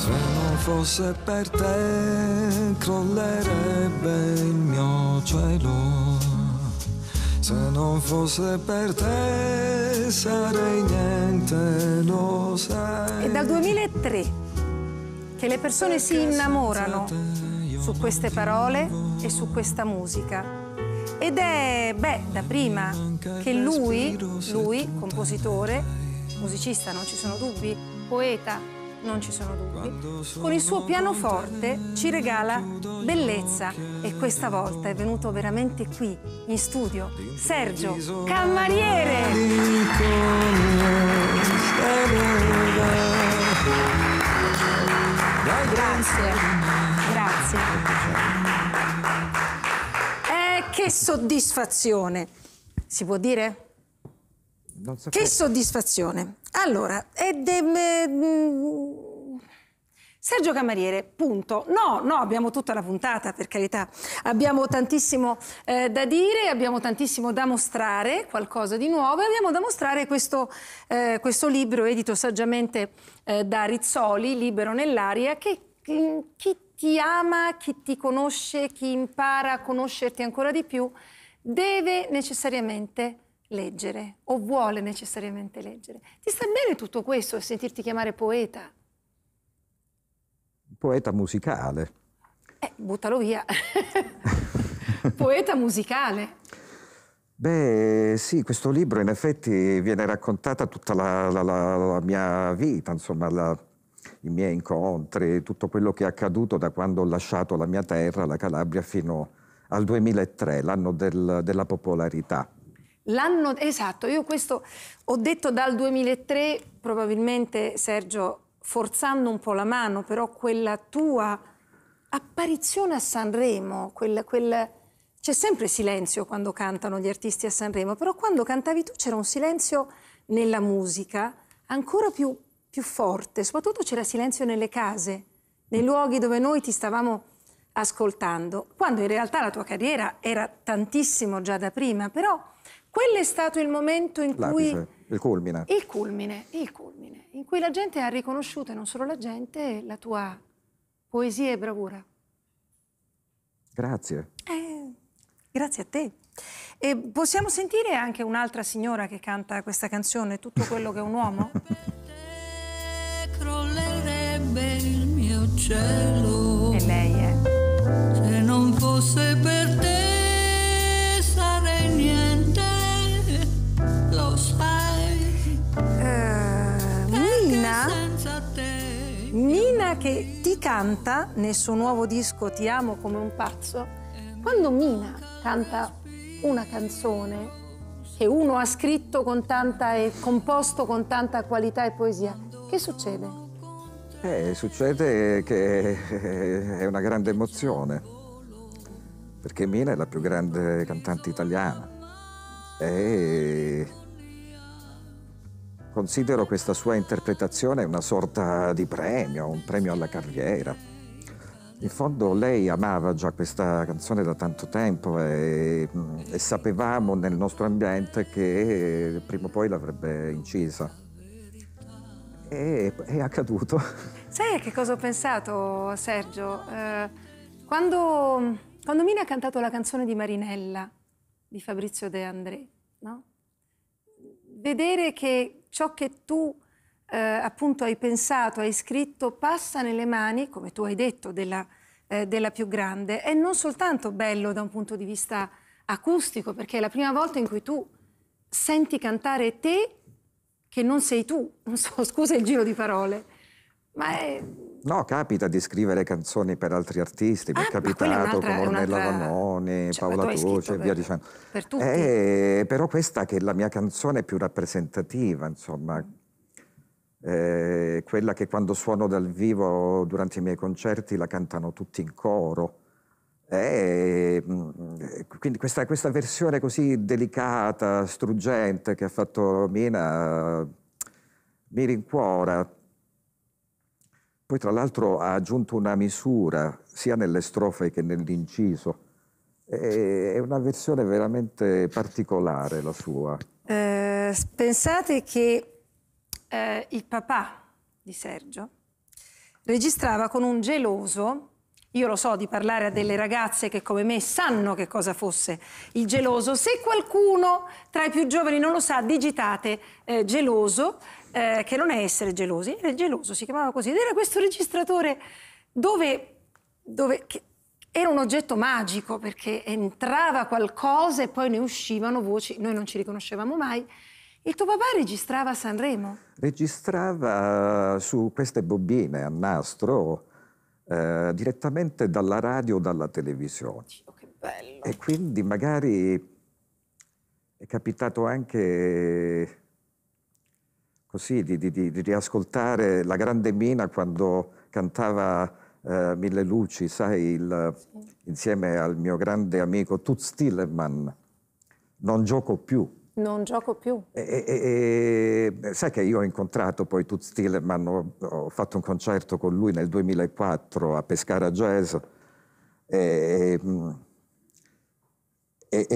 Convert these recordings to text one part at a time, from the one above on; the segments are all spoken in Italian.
Se non fosse per te crollerebbe il mio cielo. Se non fosse per te sarei niente, lo sai. È dal 2003 che le persone Perché si innamorano su queste parole e su questa musica. Ed è, beh, da prima che lui, lui, compositore, musicista, non ci sono dubbi, poeta, non ci sono dubbi, con il suo pianoforte ci regala bellezza e questa volta è venuto veramente qui in studio Sergio Cammariere. Grazie, grazie. Eh, che soddisfazione, si può dire? So che, che soddisfazione. Allora, ed, ehm, mm, Sergio Camariere, punto. No, no, abbiamo tutta la puntata, per carità. Abbiamo tantissimo eh, da dire, abbiamo tantissimo da mostrare, qualcosa di nuovo. E abbiamo da mostrare questo, eh, questo libro edito saggiamente eh, da Rizzoli, Libero nell'aria, che mm, chi ti ama, chi ti conosce, chi impara a conoscerti ancora di più, deve necessariamente leggere o vuole necessariamente leggere. Ti sta bene tutto questo, sentirti chiamare poeta? Poeta musicale. Eh, buttalo via. poeta musicale. Beh, sì, questo libro in effetti viene raccontata tutta la, la, la, la mia vita, insomma, i miei incontri, tutto quello che è accaduto da quando ho lasciato la mia terra, la Calabria, fino al 2003, l'anno del, della popolarità. L'anno esatto, io questo ho detto dal 2003, probabilmente Sergio forzando un po' la mano, però quella tua apparizione a Sanremo, quel, quel... c'è sempre silenzio quando cantano gli artisti a Sanremo, però quando cantavi tu c'era un silenzio nella musica ancora più, più forte, soprattutto c'era silenzio nelle case, nei luoghi dove noi ti stavamo ascoltando, quando in realtà la tua carriera era tantissimo già da prima, però quello è stato il momento in cui... Il culmine. Il culmine, il culmine, in cui la gente ha riconosciuto, e non solo la gente, la tua poesia e bravura. Grazie. Eh, grazie a te. E possiamo sentire anche un'altra signora che canta questa canzone, tutto quello che è un uomo? crollerebbe il mio cielo. E lei è. Eh? Se non fosse per te. persona che ti canta nel suo nuovo disco Ti amo come un pazzo, quando Mina canta una canzone che uno ha scritto con tanta e composto con tanta qualità e poesia, che succede? Eh, succede che è una grande emozione, perché Mina è la più grande cantante italiana. E Considero questa sua interpretazione una sorta di premio, un premio alla carriera. In fondo lei amava già questa canzone da tanto tempo e, mm, e sapevamo nel nostro ambiente che eh, prima o poi l'avrebbe incisa. E è accaduto. Sai a che cosa ho pensato, Sergio? Eh, quando, quando Mina ha cantato la canzone di Marinella di Fabrizio De André, no? vedere che ciò che tu eh, appunto hai pensato, hai scritto, passa nelle mani, come tu hai detto, della, eh, della più grande. È non soltanto bello da un punto di vista acustico, perché è la prima volta in cui tu senti cantare te che non sei tu. Non so, scusa il giro di parole, ma è No, capita di scrivere canzoni per altri artisti, mi ah, è capitato è con Ornella Vanoni, cioè, Paola Croce e via per, dicendo. Per tutti. Eh, però questa che è la mia canzone più rappresentativa, insomma, mm. eh, quella che quando suono dal vivo durante i miei concerti la cantano tutti in coro. Eh, mm, quindi questa, questa, versione così delicata, struggente che ha fatto Mina mi rincuora poi tra l'altro ha aggiunto una misura sia nelle strofe che nell'inciso. È una versione veramente particolare la sua. Eh, pensate che eh, il papà di Sergio registrava con un geloso io lo so di parlare a delle ragazze che come me sanno che cosa fosse il geloso. Se qualcuno tra i più giovani non lo sa, digitate eh, geloso, eh, che non è essere gelosi, era il geloso, si chiamava così. Ed era questo registratore dove, dove era un oggetto magico perché entrava qualcosa e poi ne uscivano voci, noi non ci riconoscevamo mai. Il tuo papà registrava a Sanremo? Registrava su queste bobine a nastro eh, direttamente dalla radio o dalla televisione. Oh, che bello! E quindi magari è capitato anche così di, di, di, di riascoltare la grande Mina quando cantava eh, Mille Luci, sai, il, sì. insieme al mio grande amico Tut Stilleman. Non gioco più non gioco più. E, e, e, sai che io ho incontrato poi Toots Stilleman, ho, ho fatto un concerto con lui nel 2004 a Pescara Jazz e,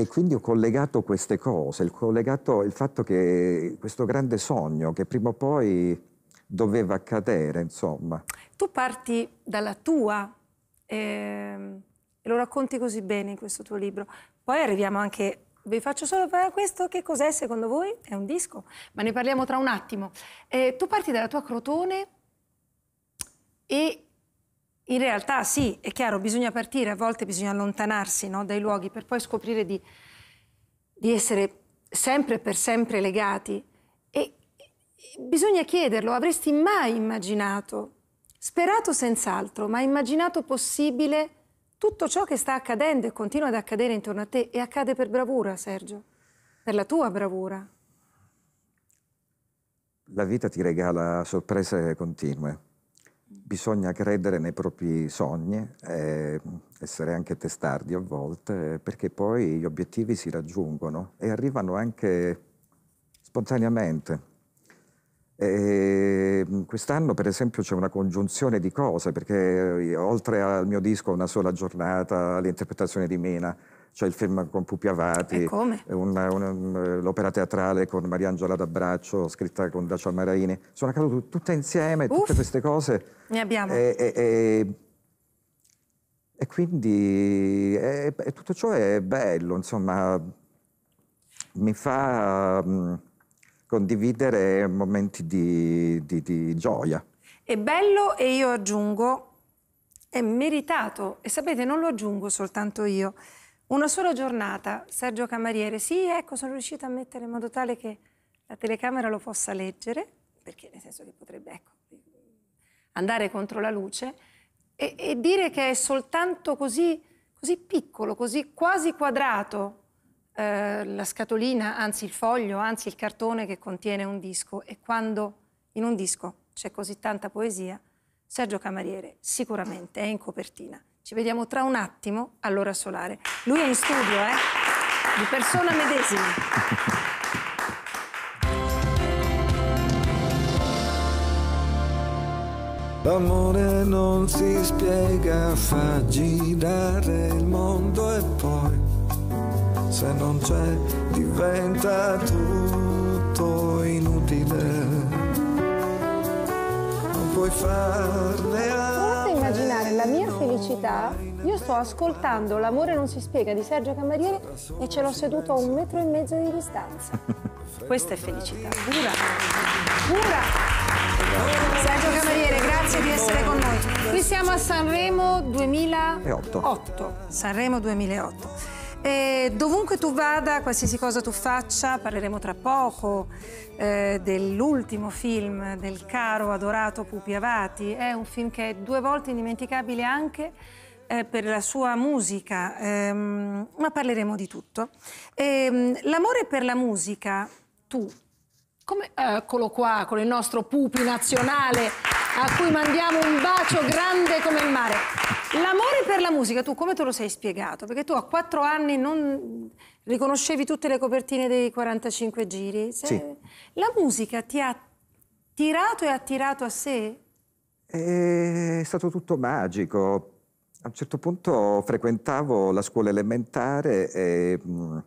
quindi ho collegato queste cose, il, collegato il fatto che questo grande sogno che prima o poi doveva accadere, insomma. Tu parti dalla tua, eh, e lo racconti così bene in questo tuo libro, poi arriviamo anche vi faccio solo parlare questo, che cos'è secondo voi? È un disco, ma ne parliamo tra un attimo. Eh, tu parti dalla tua Crotone e in realtà sì, è chiaro, bisogna partire, a volte bisogna allontanarsi no, dai luoghi per poi scoprire di, di essere sempre e per sempre legati. e bisogna chiederlo, avresti mai immaginato, sperato senz'altro, ma immaginato possibile tutto ciò che sta accadendo e continua ad accadere intorno a te e accade per bravura, Sergio, per la tua bravura. La vita ti regala sorprese continue. Bisogna credere nei propri sogni, eh, essere anche testardi a volte, perché poi gli obiettivi si raggiungono e arrivano anche spontaneamente e ehm, quest'anno per esempio c'è una congiunzione di cose perché eh, oltre al mio disco Una sola giornata, l'interpretazione di Mena, c'è il film con Pupi Avati, eh, mm, l'opera teatrale con Mariangela D'Abraccio scritta con Dacia Maraini, sono accadute tutte insieme, Uff, tutte queste cose. Ne abbiamo. E, e, e, e quindi tutto ciò è bello, insomma, mi fa... Mh, mm, condividere momenti di, di, di gioia. È bello e io aggiungo, è meritato. E sapete, non lo aggiungo soltanto io. Una sola giornata, Sergio Camariere, sì, ecco, sono riuscita a mettere in modo tale che la telecamera lo possa leggere, perché nel senso che potrebbe, ecco, andare contro la luce, e, e dire che è soltanto così, così piccolo, così quasi quadrato, eh, la scatolina, anzi il foglio, anzi il cartone che contiene un disco e quando in un disco c'è così tanta poesia, Sergio Camariere sicuramente è in copertina. Ci vediamo tra un attimo all'ora solare. Lui è in studio, eh? Di persona medesima. L'amore non si spiega, fa girare il mondo e poi se non c'è diventa tutto inutile Non puoi farne altro. a immaginare la mia felicità. Io sto ascoltando L'amore non si spiega di Sergio Camariere e ce l'ho seduto a un metro e mezzo di distanza. Questa è felicità. Pura. Pura. Sergio Camariere, grazie di essere con noi. Qui siamo a Sanremo 2008. 8. Sanremo 2008. E dovunque tu vada, qualsiasi cosa tu faccia, parleremo tra poco eh, dell'ultimo film del caro, adorato Pupi Avati. È un film che è due volte indimenticabile anche eh, per la sua musica, ehm, ma parleremo di tutto. Ehm, l'amore per la musica, tu... Come, eh, eccolo qua, con il nostro Pupi nazionale a cui mandiamo un bacio grande come il mare. L'amore per la musica, tu come te lo sei spiegato? Perché tu a quattro anni non riconoscevi tutte le copertine dei 45 giri. Cioè, sì. La musica ti ha tirato e attirato a sé? È stato tutto magico. A un certo punto frequentavo la scuola elementare e... Mh, mm,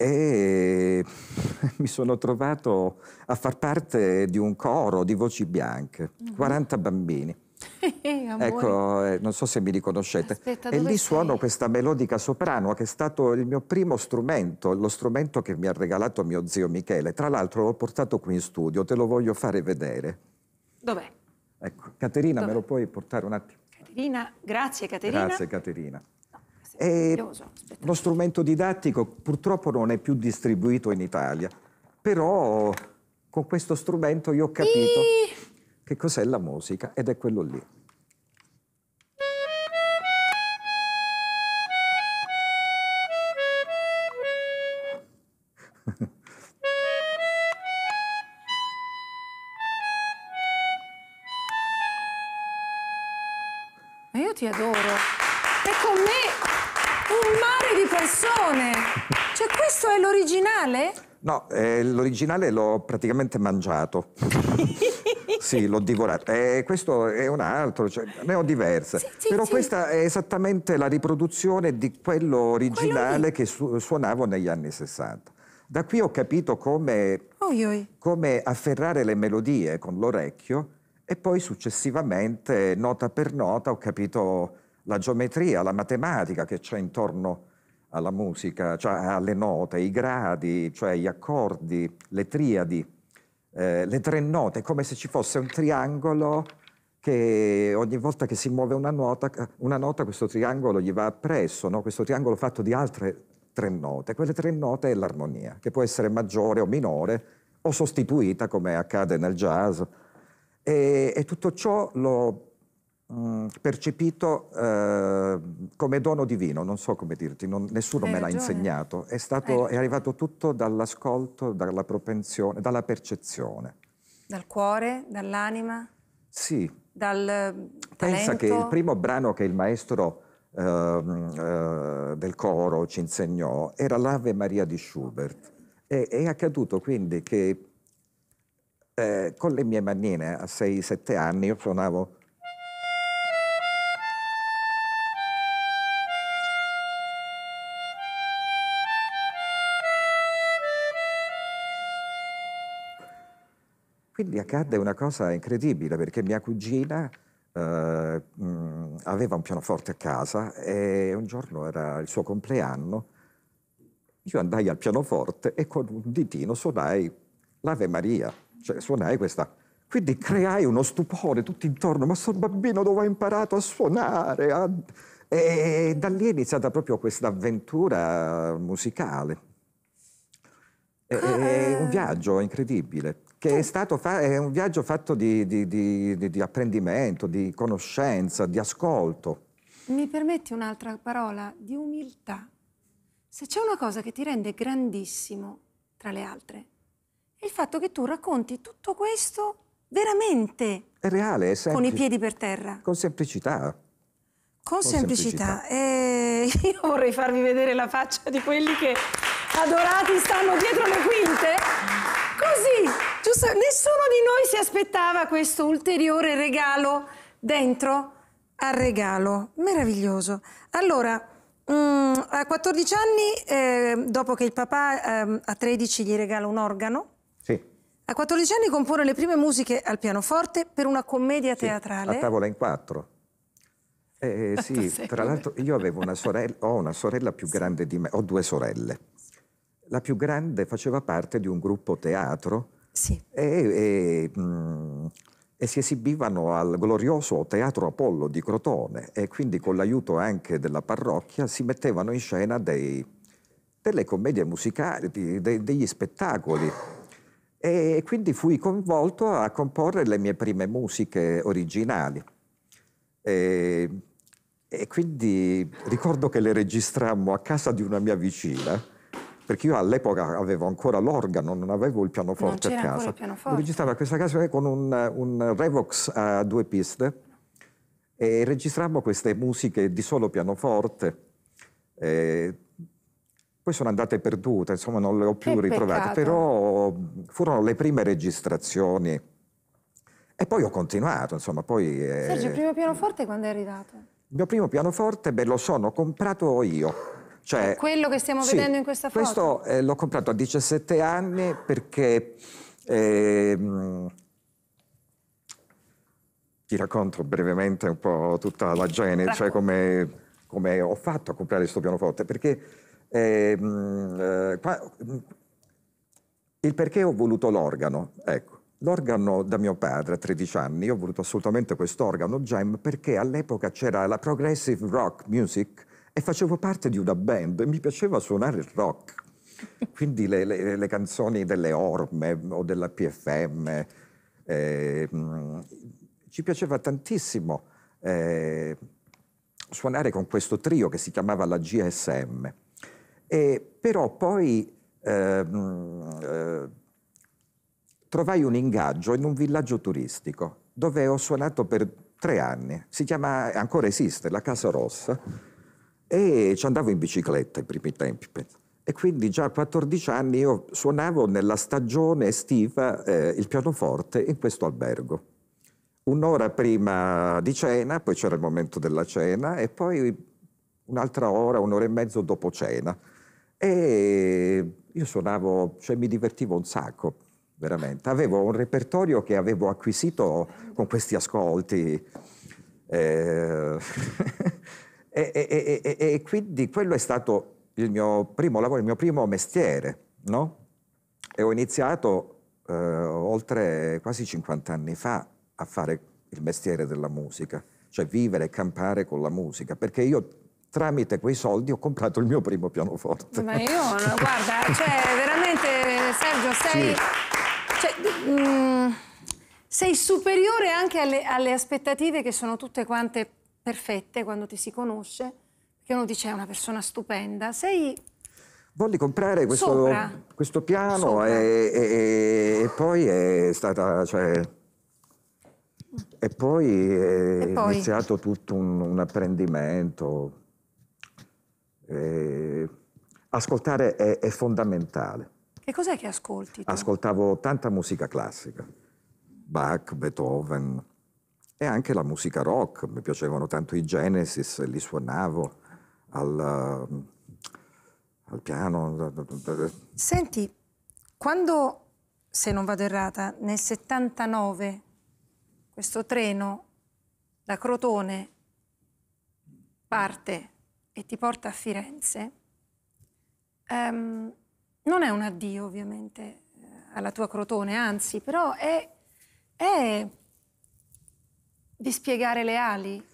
e mi sono trovato a far parte di un coro di voci bianche, mm -hmm. 40 bambini. ecco, eh, non so se mi riconoscete. Aspetta, e lì sei? suono questa melodica soprano che è stato il mio primo strumento, lo strumento che mi ha regalato mio zio Michele. Tra l'altro l'ho portato qui in studio, te lo voglio fare vedere. Dov'è? Ecco, Caterina, Dov me lo puoi portare un attimo? Caterina, grazie Caterina. Grazie Caterina. E eh, lo strumento didattico purtroppo non è più distribuito in Italia, però con questo strumento io ho capito Iii. che cos'è la musica ed è quello lì. No, eh, l'originale l'ho praticamente mangiato. sì, l'ho divorato. Eh, questo è un altro, cioè, ne ho diverse. Sì, sì, Però sì. questa è esattamente la riproduzione di quello originale quello che su suonavo negli anni 60. Da qui ho capito come, oi oi. come afferrare le melodie con l'orecchio e poi successivamente, nota per nota, ho capito la geometria, la matematica che c'è intorno a alla musica, cioè alle note, i gradi, cioè gli accordi, le triadi, eh, le tre note, come se ci fosse un triangolo che ogni volta che si muove una nota, una nota questo triangolo gli va appresso, no? questo triangolo fatto di altre tre note. Quelle tre note è l'armonia, che può essere maggiore o minore o sostituita come accade nel jazz. E, e tutto ciò lo Mm, percepito eh, come dono divino, non so come dirti, non, nessuno Hai me l'ha insegnato, è, stato, è, arrivato tutto dall'ascolto, dalla propensione, dalla percezione. Dal cuore, dall'anima? Sì. Dal eh, Pensa che il primo brano che il maestro eh, eh, del coro ci insegnò era l'Ave Maria di Schubert. E, è accaduto quindi che eh, con le mie manine a 6-7 anni io suonavo Quindi accadde una cosa incredibile perché mia cugina eh, aveva un pianoforte a casa e un giorno era il suo compleanno. Io andai al pianoforte e con un ditino suonai l'Ave Maria, cioè suonai questa quindi creai uno stupore tutto intorno, ma sto bambino dove ha imparato a suonare? A... E da lì è iniziata proprio questa avventura musicale. è un eh, viaggio incredibile che è, stato è un viaggio fatto di, di, di, di, apprendimento, di conoscenza, di ascolto. Mi permetti un'altra parola? Di umiltà. Se c'è una cosa che ti rende grandissimo, tra le altre, è il fatto che tu racconti tutto questo veramente. È reale, è semplice. Con i piedi per terra. Con semplicità. Con, con semplicità. semplicità. Eh, io vorrei farvi vedere la faccia di quelli che adorati stanno dietro le quinte. Così, Giusto, nessuno di noi si aspettava questo ulteriore regalo dentro al regalo. Meraviglioso. Allora, mh, mm, a 14 anni, eh, dopo che il papà eh, a 13 gli regala un organo, sì. a 14 anni compone le prime musiche al pianoforte per una commedia sì, teatrale. A tavola in quattro. Eh, eh sì, tra l'altro io avevo una sorella, ho una sorella più grande di me, ho due sorelle. La più grande faceva parte di un gruppo teatro sì. E, e, mh, e si esibivano al glorioso Teatro Apollo di Crotone e quindi con l'aiuto anche della parrocchia si mettevano in scena dei, delle commedie musicali, dei, degli spettacoli. E quindi fui coinvolto a comporre le mie prime musiche originali. E, e quindi ricordo che le registrammo a casa di una mia vicina perché io all'epoca avevo ancora l'organo, non avevo il pianoforte a casa. il Pianoforte. Registrava questa casa eh, con un, eh, un Revox a due piste e registrammo queste musiche di solo pianoforte. E eh, poi sono andate perdute, insomma non le ho più che ritrovate, peccato. però furono le prime registrazioni. E poi ho continuato, insomma, poi... Sergio, il primo pianoforte quando è arrivato? Il mio primo pianoforte, beh, lo sono comprato io cioè, Quello che stiamo sì, vedendo in questa foto? Questo eh, l'ho comprato a 17 anni perché... Eh, ti racconto brevemente un po' tutta la genesi, cioè come, come, ho fatto a comprare questo pianoforte, perché ehm, eh, mh, qua, il perché ho voluto l'organo, ecco. L'organo da mio padre a 13 anni, io ho voluto assolutamente questo organo, Gem, perché all'epoca c'era la progressive rock music e facevo parte di una band e mi piaceva suonare il rock. Quindi le, le, le canzoni delle Orme mm, o della PFM eh, ci piaceva tantissimo eh, suonare con questo trio che si chiamava la GSM. E, però poi ehm, eh, trovai un ingaggio in un villaggio turistico dove ho suonato per tre anni. Si chiama, ancora esiste, la Casa Rossa e ci andavo in bicicletta ai primi tempi. E quindi già a 14 anni io suonavo nella stagione estiva eh, il pianoforte in questo albergo. Un'ora prima di cena, poi c'era il momento della cena e poi un'altra ora, un'ora e mezzo dopo cena. E io suonavo, cioè mi divertivo un sacco, veramente. Avevo un repertorio che avevo acquisito con questi ascolti. Eh... E, e, e, e, quindi quello è stato il mio primo lavoro, il mio primo mestiere, no? E ho iniziato eh, oltre quasi 50 anni fa a fare il mestiere della musica, cioè vivere e campare con la musica, perché io tramite quei soldi ho comprato il mio primo pianoforte. Ma io, no, guarda, cioè veramente Sergio, sei... Sì. Cioè, mh, mm, sei superiore anche alle, alle aspettative che sono tutte quante perfette quando ti si conosce, perché uno dice è una persona stupenda, sei... Volli comprare questo, questo piano e, e, e, poi è stata... Cioè... E poi è e poi... iniziato tutto un, un apprendimento. E... Ascoltare è, è, fondamentale. Che cos'è che ascolti? Tu? Ascoltavo tanta musica classica, Bach, Beethoven, e anche la musica rock, mi piacevano tanto i Genesis, li suonavo al, al piano. Senti, quando, se non vado errata, nel 79 questo treno da Crotone parte e ti porta a Firenze, um, non è un addio ovviamente eh, alla tua Crotone, anzi, però è, è di spiegare le ali?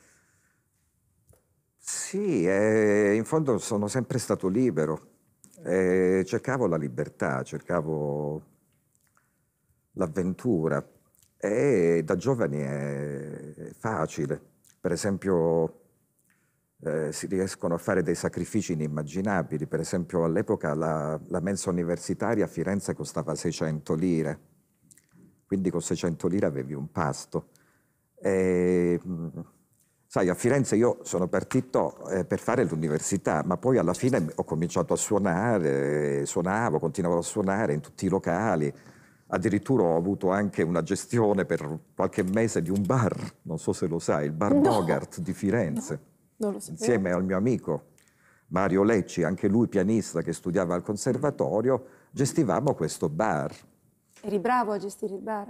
Sì, eh, in fondo sono sempre stato libero. Eh, cercavo la libertà, cercavo l'avventura e da giovani è facile. Per esempio eh, si riescono a fare dei sacrifici inimmaginabili. Per esempio all'epoca la, la mensa universitaria a Firenze costava 600 lire, quindi con 600 lire avevi un pasto. E, eh, sai, a Firenze io sono partito eh, per fare l'università, ma poi alla fine ho cominciato a suonare, suonavo, continuavo a suonare in tutti i locali. Addirittura ho avuto anche una gestione per qualche mese di un bar, non so se lo sai, il bar no. Bogart di Firenze, no, insieme al mio amico Mario Lecci, anche lui pianista che studiava al conservatorio, gestivamo questo bar. Eri bravo a gestire il bar?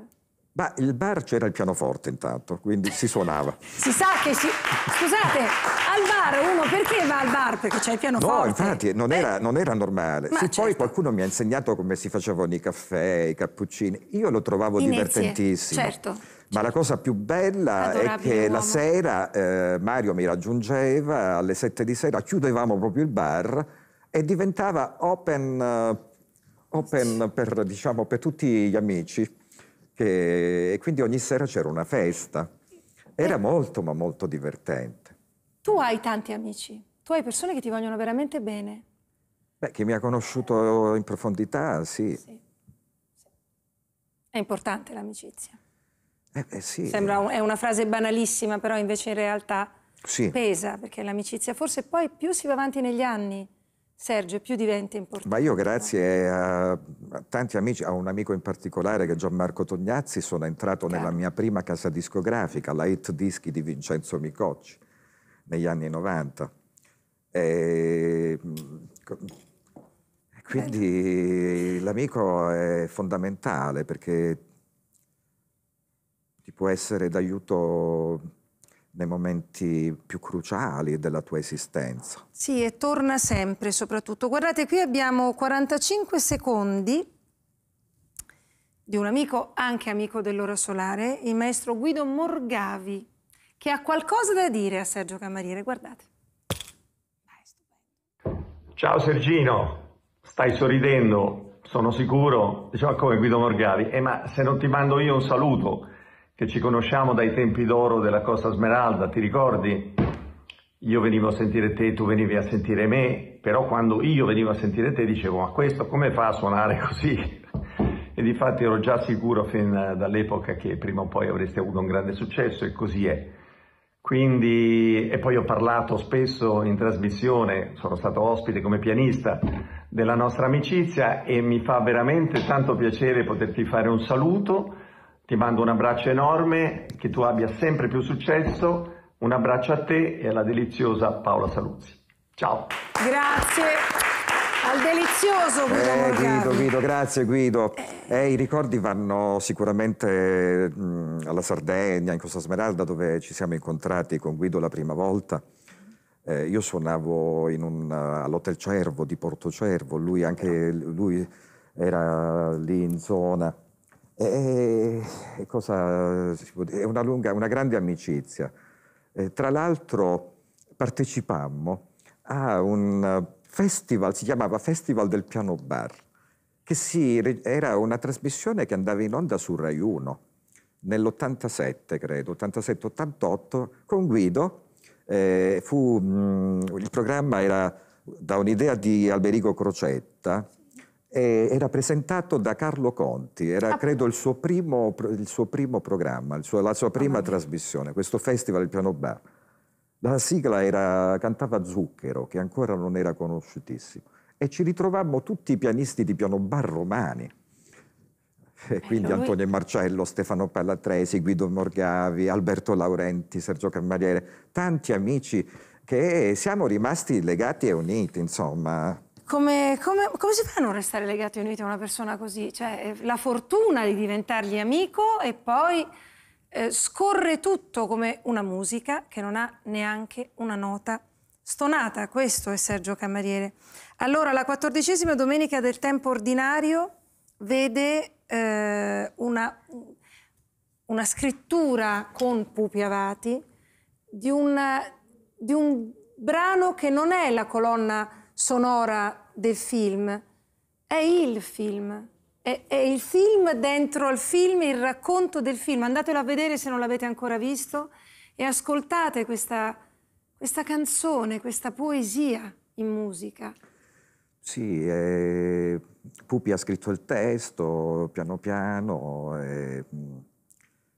Ma il bar c'era il pianoforte intanto, quindi si suonava. si sa che si... Scusate, al bar uno perché va al bar? Perché c'è il pianoforte. No, infatti, non, eh. era, non era, normale. Sì, certo. poi qualcuno mi ha insegnato come si facevano i caffè, i cappuccini. Io lo trovavo Inezie. divertentissimo. Certo. Ma la cosa più bella Adorabile è che uomo. la sera eh, Mario mi raggiungeva alle sette di sera, chiudevamo proprio il bar e diventava open, eh, open per, diciamo, per tutti gli amici. Che, e quindi ogni sera c'era una festa. Era eh. molto, ma molto divertente. Tu hai tanti amici, tu hai persone che ti vogliono veramente bene. Beh, chi mi ha conosciuto in profondità, sì. sì. È importante l'amicizia. Eh, eh, sì. Sembra un, è una frase banalissima, però invece in realtà sì. pesa, perché l'amicizia forse poi più si va avanti negli anni, Sergio, più diventa importante. Ma io grazie a, tanti amici, a un amico in particolare che è Gianmarco Tognazzi, sono entrato Chiaro. nella mia prima casa discografica, la Hit Dischi di Vincenzo Micocci, negli anni 90. Mm, e, quindi l'amico è fondamentale perché ti può essere d'aiuto nei momenti più cruciali della tua esistenza. Sì, e torna sempre soprattutto. Guardate, qui abbiamo 45 secondi di un amico, anche amico dell'ora solare, il maestro Guido Morgavi, che ha qualcosa da dire a Sergio Camariere. Guardate. Ciao Sergino, stai sorridendo, sono sicuro. Diciamo come Guido Morgavi, eh, ma se non ti mando io un saluto che ci conosciamo dai tempi d'oro della Costa Smeralda, ti ricordi? Io venivo a sentire te, tu venivi a sentire me, però quando io venivo a sentire te dicevo ma questo come fa a suonare così? E di fatti ero già sicuro fin dall'epoca che prima o poi avresti avuto un grande successo e così è. Quindi, e poi ho parlato spesso in trasmissione, sono stato ospite come pianista della nostra amicizia e mi fa veramente tanto piacere poterti fare un saluto ti mando un abbraccio enorme, che tu abbia sempre più successo. Un abbraccio a te e alla deliziosa Paola Saluzzi. Ciao. Grazie al delizioso Guido eh, Guido, Guido, grazie Guido. Eh. eh, I ricordi vanno sicuramente mh, alla Sardegna, in Costa Smeralda, dove ci siamo incontrati con Guido la prima volta. Eh, io suonavo un, all'Hotel Cervo di Porto Cervo, lui, anche, lui era lì in zona e, e cosa si può dire? È una, lunga, una grande amicizia. Eh, tra l'altro partecipammo a un festival, si chiamava Festival del Piano Bar, che si, era una trasmissione che andava in onda su Rai 1 nell'87, credo, 87-88, con Guido. Eh, fu, mh, mm, il programma era da un'idea di Alberico Crocetta, eh, era presentato da Carlo Conti, era ah. credo il suo primo, il suo primo programma, suo, la sua prima ah, trasmissione, questo festival, il piano bar. La sigla era, cantava Zucchero, che ancora non era conosciutissimo, e ci ritrovammo tutti i pianisti di piano bar romani. E eh, quindi lui... Antonio Marcello, Stefano Pallatresi, Guido Morgavi, Alberto Laurenti, Sergio Cammariere, tanti amici che siamo rimasti legati e uniti, insomma. Come, come, come, si fa a non restare legati uniti a una persona così? Cioè, eh, la fortuna di diventargli amico e poi eh, scorre tutto come una musica che non ha neanche una nota stonata. Questo è Sergio Camariere. Allora, la quattordicesima domenica del tempo ordinario vede eh, una, una, scrittura con Pupi Avati di, una, di un brano che non è la colonna sonora del film, è il film. È, è il film dentro al film, il racconto del film. Andatelo a vedere se non l'avete ancora visto e ascoltate questa, questa canzone, questa poesia in musica. Sì, eh, Pupi ha scritto il testo piano piano, eh,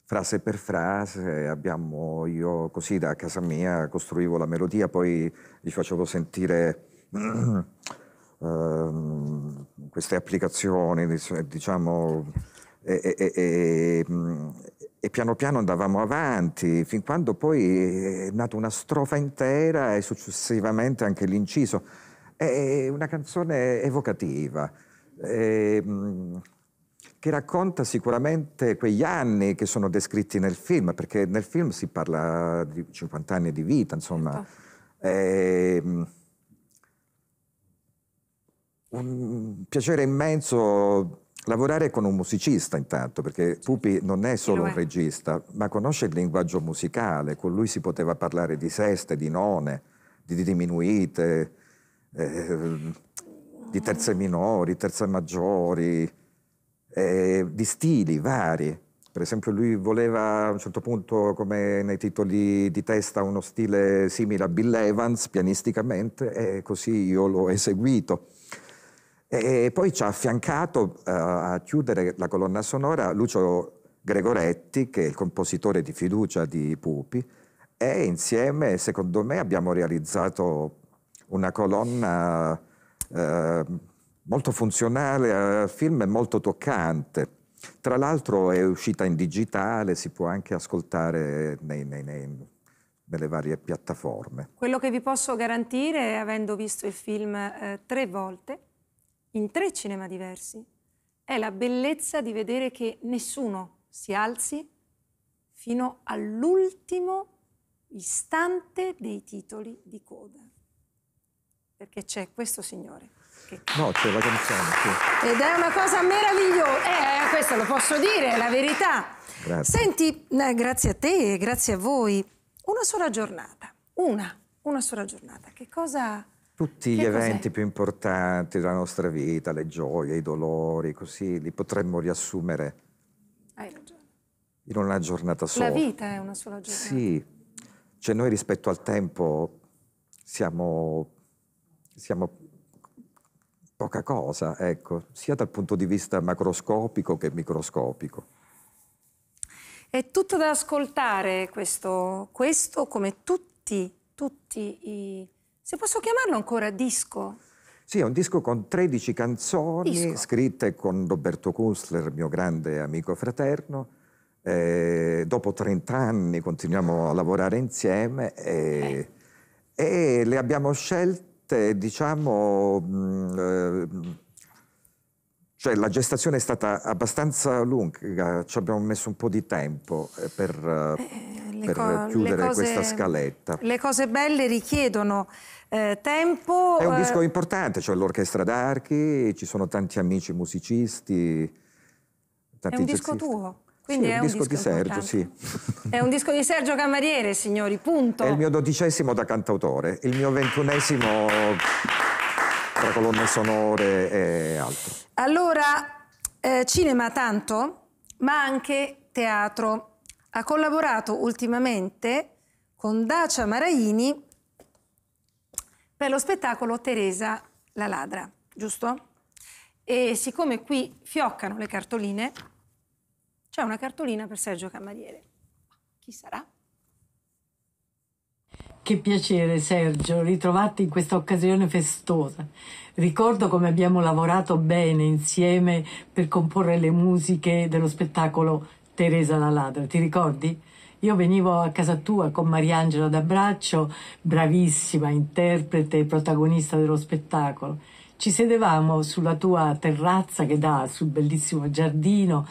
frase per frase, abbiamo, io così da casa mia costruivo la melodia, poi gli facevo sentire Ehm, queste applicazioni, diciamo, e, e, e, mm, e, piano piano andavamo avanti, fin quando poi è nata una strofa intera e successivamente anche l'inciso. È una canzone evocativa. È, ehm, che racconta sicuramente quegli anni che sono descritti nel film, perché nel film si parla di 50 anni di vita, insomma. Certo. E, ehm, un piacere immenso lavorare con un musicista intanto, perché Pupi non è solo un regista, ma conosce il linguaggio musicale, con lui si poteva parlare di seste, di none, di diminuite, eh, di terze minori, terze maggiori, eh, di stili vari. Per esempio lui voleva a un certo punto, come nei titoli di testa, uno stile simile a Bill Evans pianisticamente e così io l'ho eseguito. E poi ci ha affiancato eh, a chiudere la colonna sonora Lucio Gregoretti, che è il compositore di fiducia di Pupi, e insieme, secondo me, abbiamo realizzato una colonna eh, molto funzionale al eh, film e molto toccante. Tra l'altro è uscita in digitale, si può anche ascoltare nei, nei, nei, nelle varie piattaforme. Quello che vi posso garantire, avendo visto il film eh, tre volte, in tre cinema diversi, è la bellezza di vedere che nessuno si alzi fino all'ultimo istante dei titoli di coda. Perché c'è questo signore. Che... No, c'è la canzone. Ed è una cosa meravigliosa. Eh, eh, questo lo posso dire, è la verità. Grazie. Senti, eh, grazie a te, grazie a voi. Una sola giornata, una, una sola giornata. Che cosa tutti che gli cos'è? eventi più importanti della nostra vita, le gioie, i dolori, così li potremmo riassumere. Hai ragione. In una giornata sola. La vita è una sola giornata. Sì, cioè noi rispetto al tempo siamo, siamo poca cosa, ecco, sia dal punto di vista macroscopico che microscopico. È tutto da ascoltare questo, questo come tutti, tutti i se posso chiamarlo ancora disco? Sì, è un disco con 13 canzoni disco. scritte con Roberto Kunstler, mio grande amico fraterno. Eh, dopo 30 anni continuiamo a lavorare insieme e, okay. e le abbiamo scelte, diciamo, mh, mm, eh, cioè la gestazione è stata abbastanza lunga, ci abbiamo messo un po' di tempo eh, per, eh, per chiudere questa scaletta. Le cose belle richiedono eh, tempo. È un eh, disco importante, c'è cioè l'orchestra d'archi, ci sono tanti amici musicisti. Tanti è un disco tuo? Quindi sì, è un disco, disco di Sergio, sì. È un disco di Sergio Camariere, signori, punto. È il mio dodicesimo da cantautore, il mio ventunesimo tra colonne sonore e altro. Allora, eh, cinema tanto, ma anche teatro. Ha collaborato ultimamente con Dacia Maraini per lo spettacolo Teresa la ladra, giusto? E siccome qui fioccano le cartoline, c'è una cartolina per Sergio Camariere. Chi sarà? Che piacere Sergio ritrovarti in questa occasione festosa. Ricordo come abbiamo lavorato bene insieme per comporre le musiche dello spettacolo Teresa la ladra, ti ricordi? Io venivo a casa tua con Mariangela d'Abraccio, bravissima interprete e protagonista dello spettacolo. Ci sedevamo sulla tua terrazza che dà sul bellissimo giardino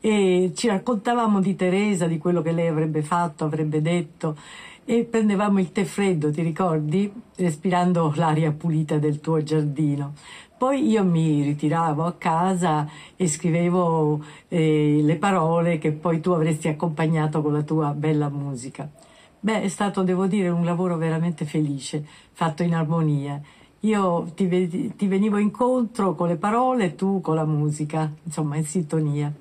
e ci raccontavamo di Teresa, di quello che lei avrebbe fatto, avrebbe detto e prendevamo il tè freddo, ti ricordi? Respirando l'aria pulita del tuo giardino. Poi io mi ritiravo a casa e scrivevo eh, le parole che poi tu avresti accompagnato con la tua bella musica. Beh, è stato, devo dire, un lavoro veramente felice, fatto in armonia. Io ti, ti venivo incontro con le parole, tu con la musica, insomma, in sintonia.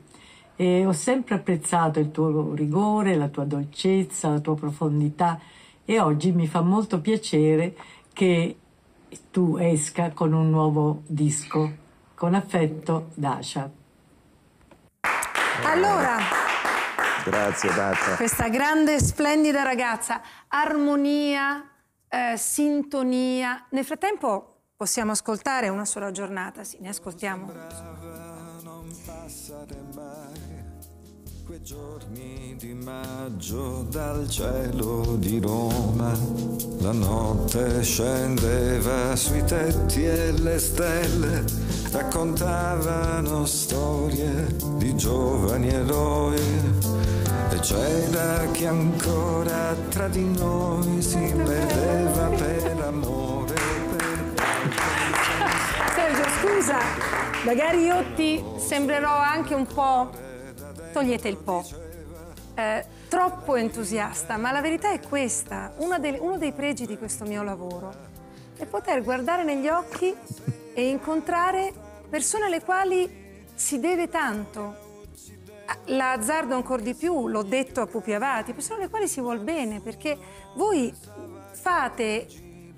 E ho sempre apprezzato il tuo rigore, la tua dolcezza, la tua profondità e oggi mi fa molto piacere che tu esca con un nuovo disco. Con affetto, Dasha. Allora, grazie Dasha. Questa grande, splendida ragazza, armonia, eh, sintonia. Nel frattempo possiamo ascoltare una sola giornata, sì, ne ascoltiamo. non giorni di maggio dal cielo di Roma la notte scendeva sui tetti e le stelle raccontavano storie di giovani eroi e c'era chi ancora tra di noi si perdeva per amore. Per... Sergio, scusa, magari io ti sembrerò anche un po' togliete il po'. Eh, troppo entusiasta, ma la verità è questa, delle, uno dei pregi di questo mio lavoro è poter guardare negli occhi e incontrare persone alle quali si deve tanto. Ah, L'azzardo ancora di più, l'ho detto a pupi avati, persone alle quali si vuol bene, perché voi fate,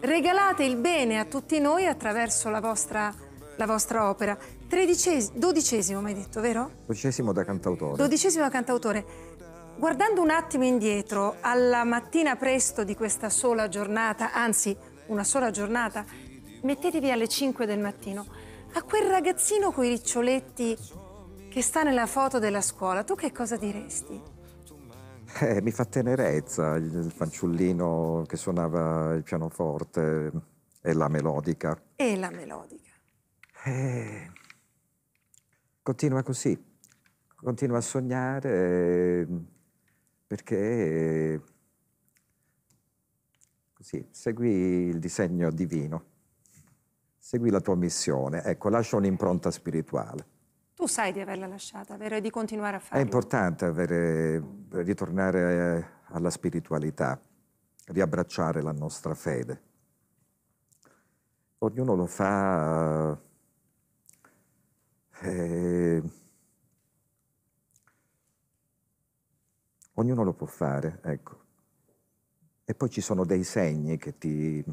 regalate il bene a tutti noi attraverso la vostra, la vostra opera. Tredicesimo, dodicesimo mi hai detto, vero? Dodicesimo da cantautore. Dodicesimo da cantautore. Guardando un attimo indietro, alla mattina presto di questa sola giornata, anzi una sola giornata, mettetevi alle 5 del mattino, a quel ragazzino coi riccioletti che sta nella foto della scuola, tu che cosa diresti? Eh, mi fa tenerezza il fanciullino che suonava il pianoforte e la melodica. E la melodica. Eh, continua così, continua a sognare ehm, perché ehm, così, segui il disegno divino, segui la tua missione, ecco, lascia un'impronta spirituale. Tu sai di averla lasciata, vero? E di continuare a farla. È importante avere, ritornare eh, alla spiritualità, riabbracciare la nostra fede. Ognuno lo fa eh, ognuno lo può fare, ecco. E poi ci sono dei segni che ti,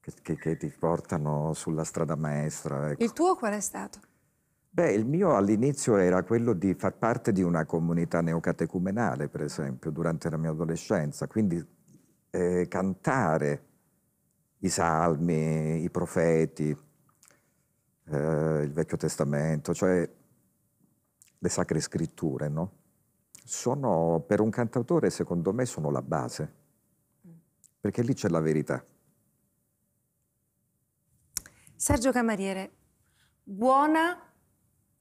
che, che, che ti portano sulla strada maestra. Ecco. Il tuo qual è stato? Beh, il mio all'inizio era quello di far parte di una comunità neocatecumenale, per esempio, durante la mia adolescenza. Quindi eh, cantare i salmi, i profeti, eh, il Vecchio Testamento, cioè le sacre scritture, no? Sono, per un cantautore, secondo me, sono la base, perché lì c'è la verità. Sergio Camariere, buona,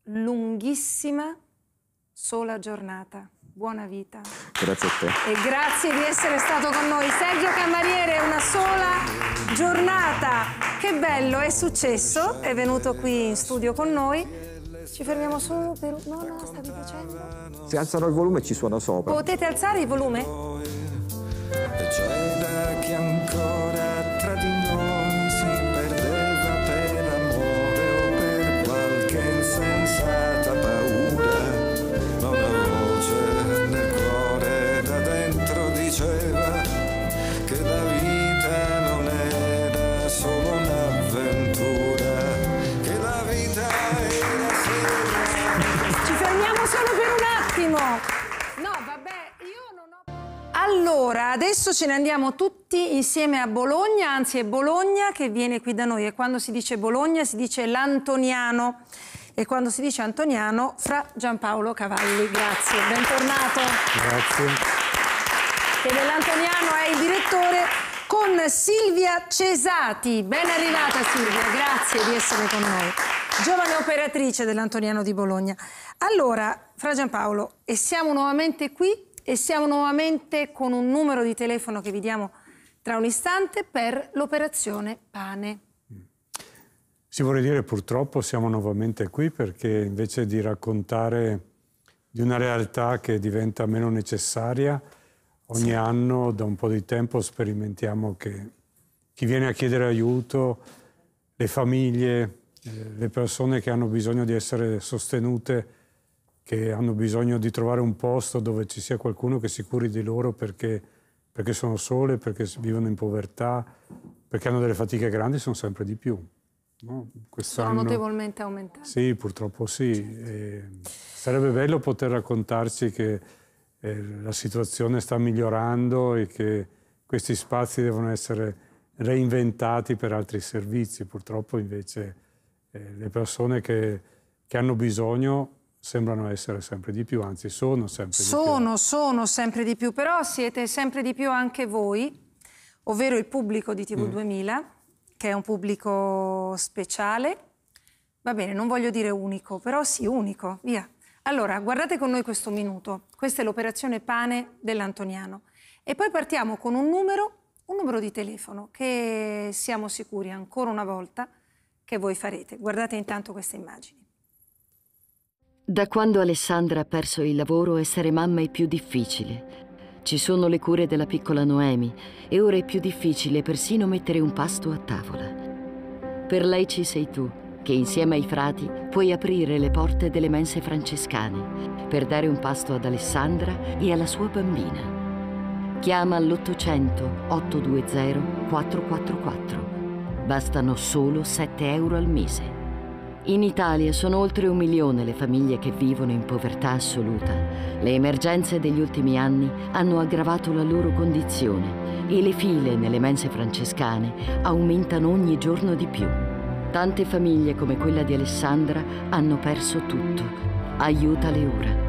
lunghissima, sola giornata buona vita. Grazie a te. E grazie di essere stato con noi. Sergio Camariere, una sola giornata. Che bello, è successo, è venuto qui in studio con noi. Ci fermiamo solo per... No, no, stavi facendo. Se alzano il volume ci suona sopra. Potete alzare il volume? adesso ce ne andiamo tutti insieme a Bologna, anzi è Bologna che viene qui da noi e quando si dice Bologna si dice l'Antoniano e quando si dice Antoniano fra Giampaolo Cavalli. Grazie, bentornato. Grazie. Che dell'Antoniano è il direttore con Silvia Cesati. Ben arrivata Silvia, grazie di essere con noi. Giovane operatrice dell'Antoniano di Bologna. Allora, fra Giampaolo, e siamo nuovamente qui e siamo nuovamente con un numero di telefono che vi diamo tra un istante per l'operazione pane. Si vorrei dire purtroppo siamo nuovamente qui perché invece di raccontare di una realtà che diventa meno necessaria, ogni sì. anno da un po' di tempo sperimentiamo che chi viene a chiedere aiuto, le famiglie, eh, le persone che hanno bisogno di essere sostenute, che hanno bisogno di trovare un posto dove ci sia qualcuno che si curi di loro perché, perché sono sole, perché vivono in povertà, perché hanno delle fatiche grandi, sono sempre di più. No? Sono notevolmente aumentate. Sì, purtroppo sì. Certo. E sarebbe bello poter raccontarci che eh, la situazione sta migliorando e che questi spazi devono essere reinventati per altri servizi. Purtroppo invece eh, le persone che, che hanno bisogno sembrano essere sempre di più, anzi sono sempre sono, di più. Sono, sempre di più, però siete sempre di più anche voi, ovvero il pubblico di TV2000, mm. che è un pubblico speciale, va bene, non voglio dire unico, però sì, unico, via. Allora, guardate con noi questo minuto, questa è l'operazione pane dell'Antoniano e poi partiamo con un numero, un numero di telefono che siamo sicuri ancora una volta che voi farete. Guardate intanto queste immagini. Da quando Alessandra ha perso il lavoro, essere mamma è più difficile. Ci sono le cure della piccola Noemi e ora è più difficile persino mettere un pasto a tavola. Per lei ci sei tu, che insieme ai frati puoi aprire le porte delle mense francescane per dare un pasto ad Alessandra e alla sua bambina. Chiama all'800 820 444. Bastano solo 7 euro al mese. In Italia sono oltre un milione le famiglie che vivono in povertà assoluta. Le emergenze degli ultimi anni hanno aggravato la loro condizione e le file nelle mense francescane aumentano ogni giorno di più. Tante famiglie come quella di Alessandra hanno perso tutto. Aiutale ora.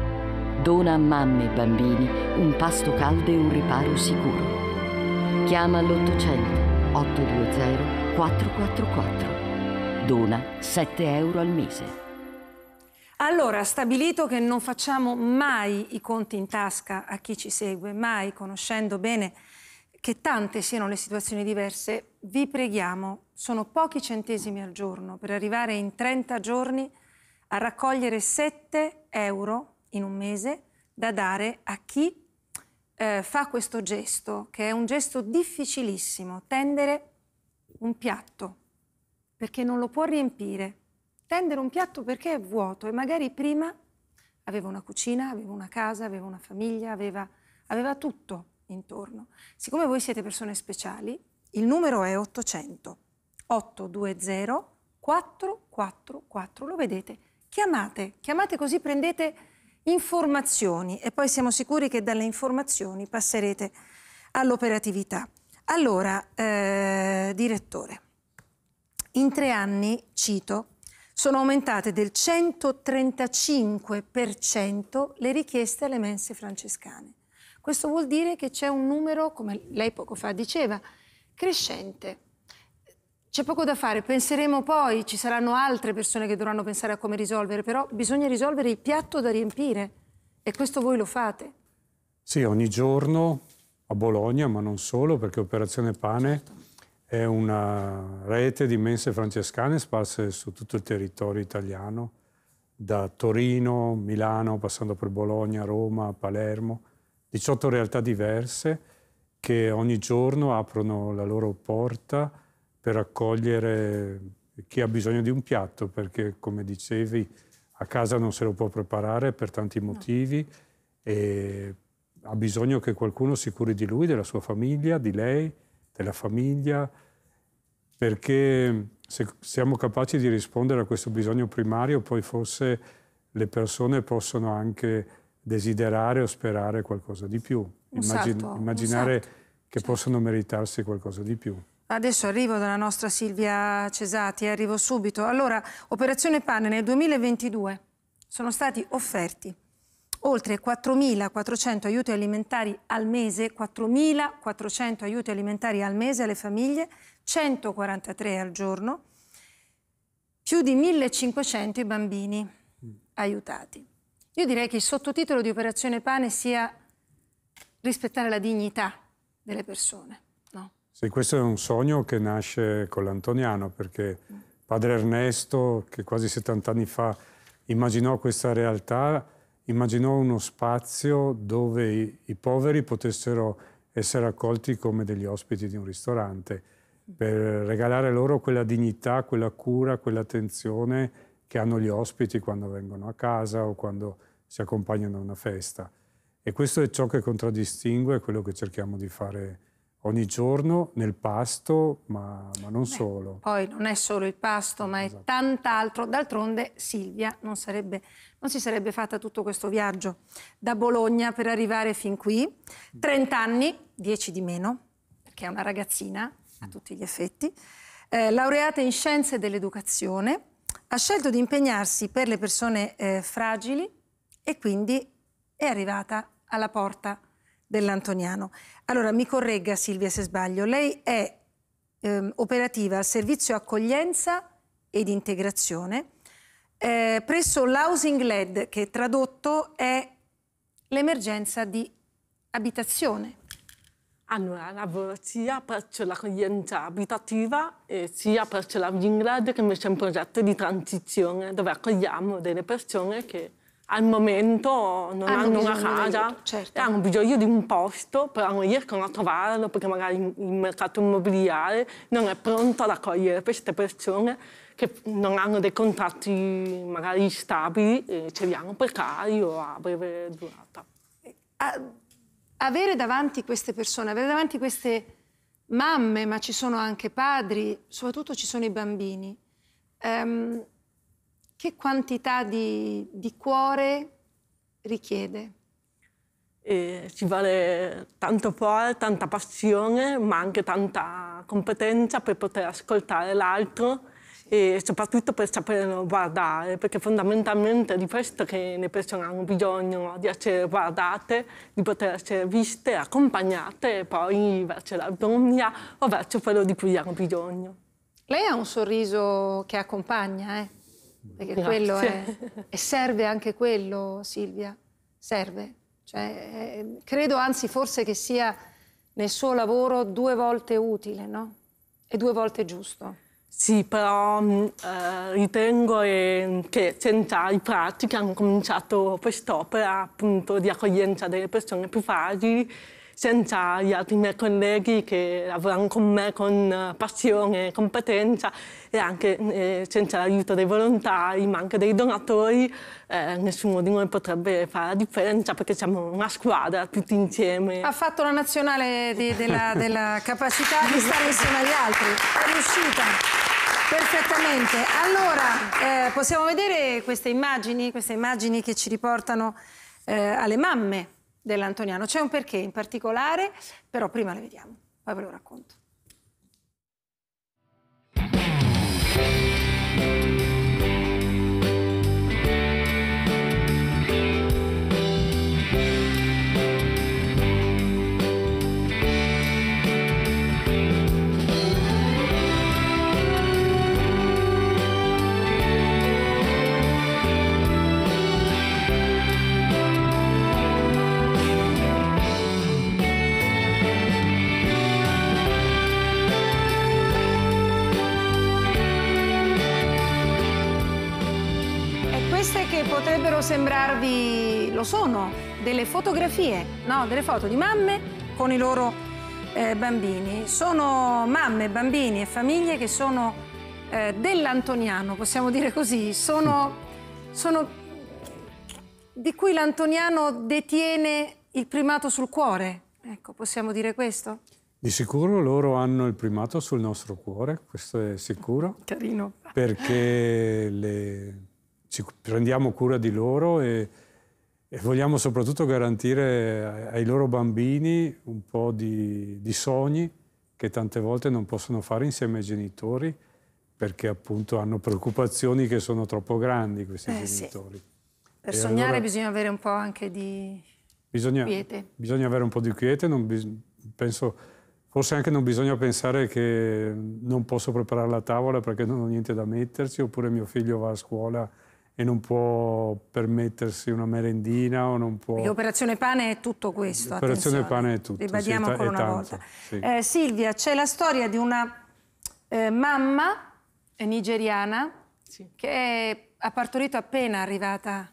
Dona a mamme e bambini un pasto caldo e un riparo sicuro. Chiama all'800 820 444 Dona 7 euro al mese. Allora, stabilito che non facciamo mai i conti in tasca a chi ci segue, mai conoscendo bene che tante siano le situazioni diverse, vi preghiamo, sono pochi centesimi al giorno per arrivare in 30 giorni a raccogliere 7 euro in un mese da dare a chi eh, fa questo gesto, che è un gesto difficilissimo, tendere un piatto perché non lo può riempire. Tendere un piatto perché è vuoto e magari prima aveva una cucina, aveva una casa, aveva una famiglia, aveva, aveva tutto intorno. Siccome voi siete persone speciali, il numero è 800 820 444, lo vedete? Chiamate, chiamate così prendete informazioni e poi siamo sicuri che dalle informazioni passerete all'operatività. Allora, eh, direttore in tre anni, cito, sono aumentate del 135% le richieste alle mense francescane. Questo vuol dire che c'è un numero, come lei poco fa diceva, crescente. C'è poco da fare, penseremo poi, ci saranno altre persone che dovranno pensare a come risolvere, però bisogna risolvere il piatto da riempire e questo voi lo fate. Sì, ogni giorno a Bologna, ma non solo, perché Operazione Pane certo. È una rete di mense francescane sparse su tutto il territorio italiano, da Torino, Milano, passando per Bologna, Roma, Palermo, 18 realtà diverse che ogni giorno aprono la loro porta per accogliere chi ha bisogno di un piatto, perché come dicevi a casa non se lo può preparare per tanti motivi no. e ha bisogno che qualcuno si curi di lui, della sua famiglia, di lei della famiglia, perché se siamo capaci di rispondere a questo bisogno primario, poi forse le persone possono anche desiderare o sperare qualcosa di più, Immagin salto, immaginare che certo. possono meritarsi qualcosa di più. Adesso arrivo dalla nostra Silvia Cesati, arrivo subito. Allora, Operazione Pane nel 2022 sono stati offerti oltre 4.400 aiuti alimentari al mese, 4.400 aiuti alimentari al mese alle famiglie, 143 al giorno, più di 1.500 i bambini aiutati. Io direi che il sottotitolo di Operazione Pane sia rispettare la dignità delle persone. No? Sì, questo è un sogno che nasce con l'Antoniano, perché padre Ernesto, che quasi 70 anni fa immaginò questa realtà, immaginò uno spazio dove i, i poveri potessero essere accolti come degli ospiti di un ristorante, per regalare loro quella dignità, quella cura, quell'attenzione che hanno gli ospiti quando vengono a casa o quando si accompagnano a una festa. E questo è ciò che contraddistingue quello che cerchiamo di fare ogni giorno nel pasto, ma, ma non Beh, solo. Poi non è solo il pasto, ma esatto. è tant'altro. D'altronde Silvia non sarebbe non si sarebbe fatta tutto questo viaggio da Bologna per arrivare fin qui. 30 anni, 10 di meno, perché è una ragazzina a tutti gli effetti. Eh, laureata in scienze dell'educazione, ha scelto di impegnarsi per le persone eh, fragili e quindi è arrivata alla porta dell'Antoniano. Allora, mi corregga Silvia se sbaglio, lei è ehm, operativa al servizio accoglienza ed integrazione eh, presso l'housing led, che tradotto è l'emergenza di abitazione. Allora, lavoro sia per l'accoglienza abitativa sia per l'housing led che invece è un progetto di transizione dove accogliamo delle persone che al momento non hanno, hanno una casa certo. hanno bisogno di un posto, però non riescono a trovarlo perché magari il mercato immobiliare non è pronto ad accogliere queste persone che non hanno dei contratti magari stabili, e ce li hanno precari o a breve durata. A avere davanti queste persone, avere davanti queste mamme, ma ci sono anche padri, soprattutto ci sono i bambini. Um, che quantità di, di cuore richiede? E eh, ci vuole tanto cuore, tanta passione, ma anche tanta competenza per poter ascoltare l'altro e soprattutto per saperlo guardare, perché fondamentalmente è di questo che le persone hanno bisogno, di essere guardate, di poter essere viste, accompagnate e poi verso l'autonomia o verso quello di cui hanno bisogno. Lei ha un sorriso che accompagna, eh? Perché Grazie. Esatto. quello è... E serve anche quello, Silvia, serve. Cioè, eh, credo anzi forse che sia nel suo lavoro due volte utile, no? E due volte giusto. Sì, però mm, eh, ritengo eh, che centrali pratica hanno cominciato quest'opera appunto di accoglienza delle persone più fragili senza gli altri miei colleghi che lavorano con me con eh, passione e competenza e anche eh, senza l'aiuto dei volontari, ma anche dei donatori, eh, nessuno di noi potrebbe fare la differenza perché siamo una squadra tutti insieme. Ha fatto la nazionale di, della, della capacità di stare insieme agli altri, è riuscita. Perfettamente, allora eh, possiamo vedere queste immagini, queste immagini che ci riportano eh, alle mamme dell'Antoniano. C'è un perché in particolare, però prima le vediamo, poi ve lo racconto. potrebbero sembrarvi, lo sono, delle fotografie, no? Delle foto di mamme con i loro eh, bambini. Sono mamme, bambini e famiglie che sono eh, dell'Antoniano, possiamo dire così, sono, sono di cui l'Antoniano detiene il primato sul cuore. Ecco, possiamo dire questo? Di sicuro loro hanno il primato sul nostro cuore, questo è sicuro. Carino. Perché le ci prendiamo cura di loro e, e vogliamo soprattutto garantire ai loro bambini un po' di, di sogni che tante volte non possono fare insieme ai genitori perché appunto hanno preoccupazioni che sono troppo grandi questi eh, genitori. Sì. Per e sognare allora, bisogna avere un po' anche di bisogna, quiete. Bisogna avere un po' di quiete, penso, forse anche non bisogna pensare che non posso preparare la tavola perché non ho niente da metterci, oppure mio figlio va a scuola e non può permettersi una merendina o non può... Perché operazione Pane è tutto questo, Operazione attenzione. Pane è tutto, Ribadiamo sì, ancora una tanto, volta. Sì. Eh, Silvia, c'è la storia di una eh, mamma eh, nigeriana sì. che ha partorito appena arrivata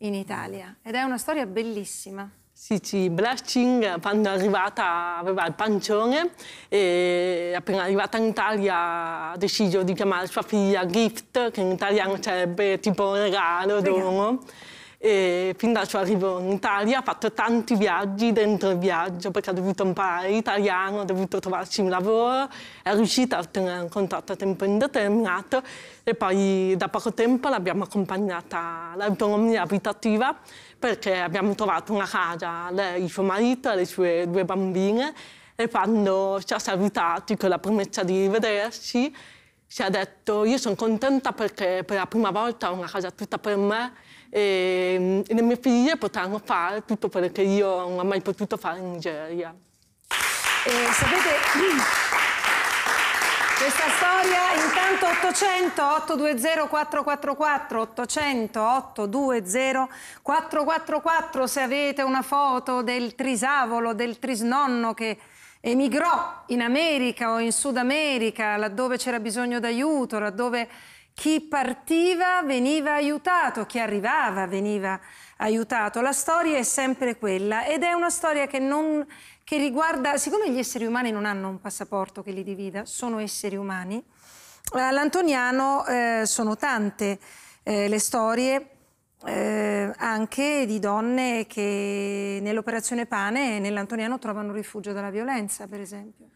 in Italia ed è una storia bellissima. Sì, sì, Blasting quando è arrivata aveva il pancione e appena arrivata in Italia ha deciso di chiamare sua figlia Gift, che in italiano sarebbe tipo un regalo, dono. Diciamo. E fin dal suo arrivo in Italia ha fatto tanti viaggi dentro il viaggio perché ha dovuto imparare l'italiano, ha dovuto trovarsi un lavoro, è riuscita a ottenere un contratto a tempo indeterminato e poi da poco tempo l'abbiamo accompagnata all'autonomia abitativa perché abbiamo trovato una casa, lei, il suo marito e le sue due bambine e quando ci ha salutati con la promessa di rivedersi ci ha detto io sono contenta perché per la prima volta ho una casa tutta per me e, e le mie figlie potranno fare tutto quello che io non ho mai potuto fare in Nigeria. Eh, sapete... Questa storia, intanto 800 820 444 800 820 444 se avete una foto del trisavolo, del trisnonno che emigrò in America o in Sud America, laddove c'era bisogno d'aiuto, laddove chi partiva veniva aiutato, chi arrivava veniva aiutato. La storia è sempre quella ed è una storia che non che riguarda, siccome gli esseri umani non hanno un passaporto che li divida, sono esseri umani, all'Antoniano eh, eh, sono tante eh, le storie eh, anche di donne che nell'operazione Pane e nell'Antoniano trovano rifugio dalla violenza, per esempio.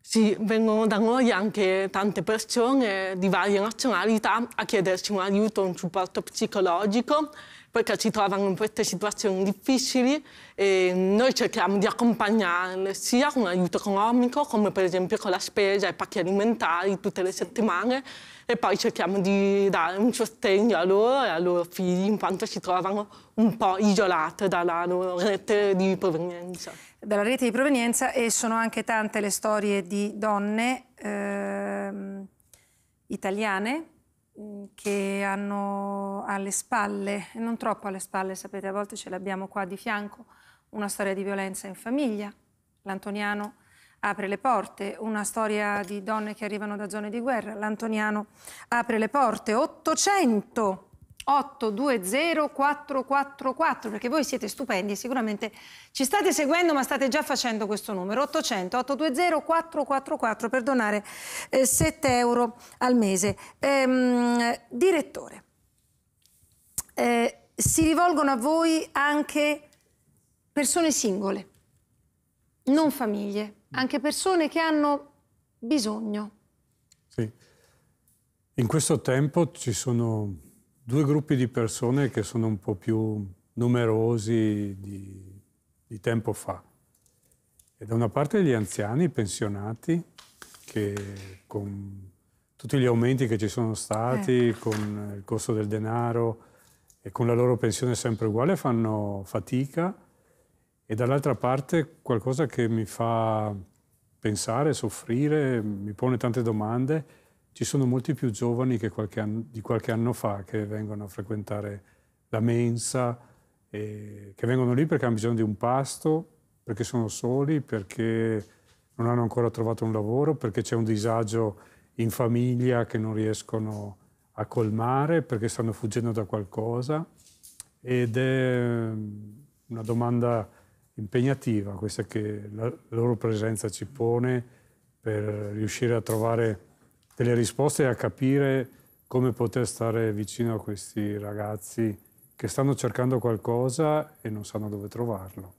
Sì, vengono da noi anche tante persone di varie nazionalità a chiederci un aiuto, un supporto psicologico perché si trovano in queste situazioni difficili e noi cerchiamo di accompagnarle sia con aiuto economico, come per esempio con la spesa e pacchi alimentari tutte le settimane, e poi cerchiamo di dare un sostegno a loro e ai loro figli in quanto si trovano un po' isolate dalla loro rete di provenienza. Dalla rete di provenienza e sono anche tante le storie di donne eh, italiane Mm, che hanno alle spalle, non troppo alle spalle, sapete, a volte ce l'abbiamo qua di fianco, una storia di violenza in famiglia, l'Antoniano apre le porte, una storia di donne che arrivano da zone di guerra, l'Antoniano apre le porte, 800 820-444 perché voi siete stupendi sicuramente ci state seguendo ma state già facendo questo numero 800-820-444 per donare eh, 7 euro al mese ehm, direttore eh, si rivolgono a voi anche persone singole non famiglie anche persone che hanno bisogno sì in questo tempo ci sono due gruppi di persone che sono un po' più numerosi di, di tempo fa. E da una parte gli anziani, pensionati, che con tutti gli aumenti che ci sono stati, eh. con il costo del denaro e con la loro pensione sempre uguale, fanno fatica. E dall'altra parte qualcosa che mi fa pensare, soffrire, mi pone tante domande, ci sono molti più giovani qualche anno, di qualche anno fa che vengono a frequentare la mensa, che vengono lì perché hanno bisogno di un pasto, perché sono soli, perché non hanno ancora trovato un lavoro, perché c'è un disagio in famiglia che non riescono a colmare, perché stanno fuggendo da qualcosa. Ed è mm, una domanda impegnativa questa che la loro presenza ci pone per riuscire a trovare delle risposte e a capire come poter stare vicino a questi ragazzi che stanno cercando qualcosa e non sanno dove trovarlo.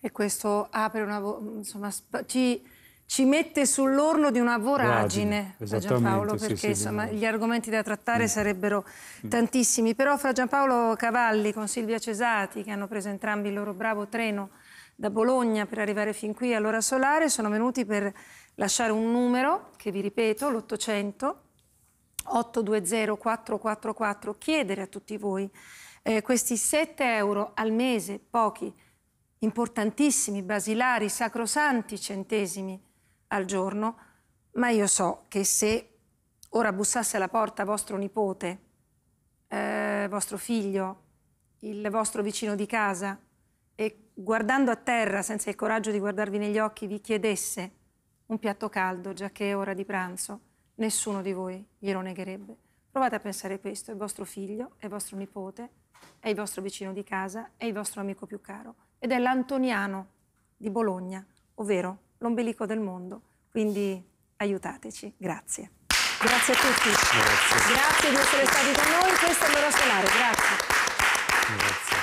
E questo apre una... insomma, ci, ci mette sull'orlo di una voragine, Fra Giampaolo, perché sì, sì, insomma, gli argomenti da trattare mm. sarebbero mm. tantissimi. Però fra Giampaolo Cavalli con Silvia Cesati, che hanno preso entrambi il loro bravo treno da Bologna per arrivare fin qui all'ora solare, sono venuti per lasciare un numero, che vi ripeto, l'800 820 444, chiedere a tutti voi eh, questi 7 euro al mese, pochi, importantissimi, basilari, sacrosanti centesimi al giorno, ma io so che se ora bussasse alla porta vostro nipote, eh, vostro figlio, il vostro vicino di casa e guardando a terra senza il coraggio di guardarvi negli occhi vi chiedesse un piatto caldo, già che è ora di pranzo, nessuno di voi glielo negherebbe. Provate a pensare questo, è vostro figlio, è vostro nipote, è il vostro vicino di casa, è il vostro amico più caro ed è l'Antoniano di Bologna, ovvero l'ombelico del mondo. Quindi aiutateci, grazie. Grazie a tutti. Grazie, grazie di essere stati con noi, in questo è l'ora solare, grazie. grazie.